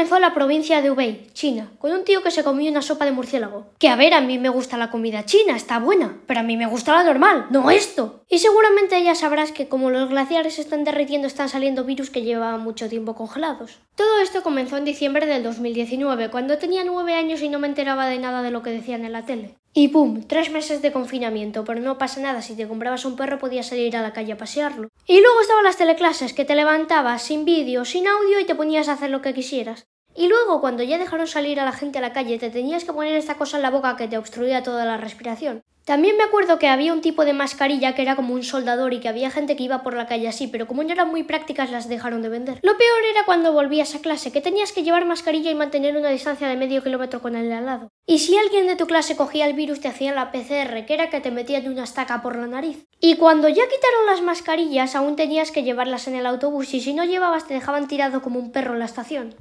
comenzó en la provincia de Hubei, China, con un tío que se comió una sopa de murciélago. Que a ver, a mí me gusta la comida china, está buena, pero a mí me gusta la normal, no esto. Y seguramente ya sabrás que como los glaciares se están derritiendo están saliendo virus que llevaban mucho tiempo congelados. Todo esto comenzó en diciembre del 2019, cuando tenía nueve años y no me enteraba de nada de lo que decían en la tele. Y pum, tres meses de confinamiento, pero no pasa nada, si te comprabas un perro podías salir a la calle a pasearlo. Y luego estaban las teleclases, que te levantabas sin vídeo, sin audio y te ponías a hacer lo que quisieras. Y luego, cuando ya dejaron salir a la gente a la calle, te tenías que poner esta cosa en la boca que te obstruía toda la respiración. También me acuerdo que había un tipo de mascarilla que era como un soldador y que había gente que iba por la calle así, pero como no eran muy prácticas las dejaron de vender. Lo peor era cuando volvías a clase, que tenías que llevar mascarilla y mantener una distancia de medio kilómetro con el al lado. Y si alguien de tu clase cogía el virus te hacían la PCR, que era que te metían una estaca por la nariz. Y cuando ya quitaron las mascarillas aún tenías que llevarlas en el autobús y si no llevabas te dejaban tirado como un perro en la estación.